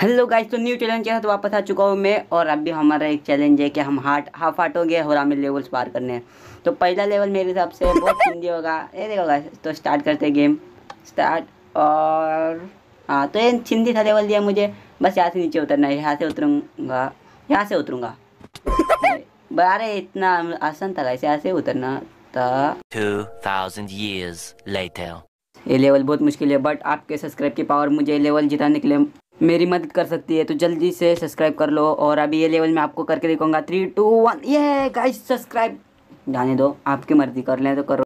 hello guys तो new challenge के साथ वापस आ चुका हूँ मैं और अभी हमारा एक चैलेंज है कि हम हार्ट हाफ हार्ट हो गए और हमें लेवल्स पार करने हैं तो पहला लेवल मेरे हिसाब से बहुत हिंदी होगा ये देखो गाइस तो स्टार्ट करते हैं गेम स्टार्ट और हाँ तो ये हिंदी था लेवल दिया मुझे बस यहाँ से नीचे उतरना है यहाँ से उतरूँगा यहाँ से उतरूँगा अरे इतना आसान था ऐसे यहाँ से उतरना था ये लेवल बहुत मुश्किल है बट आपके सब्सक्राइब की पावर मुझे लेवल जिताने के लिए मेरी मदद कर सकती है तो जल्दी से सब्सक्राइब कर लो और अभी ये लेवल में आपको करके दिखाऊंगा थ्री टू वन ये गाइस सब्सक्राइब जाने दो आपकी मर्जी कर लें तो करो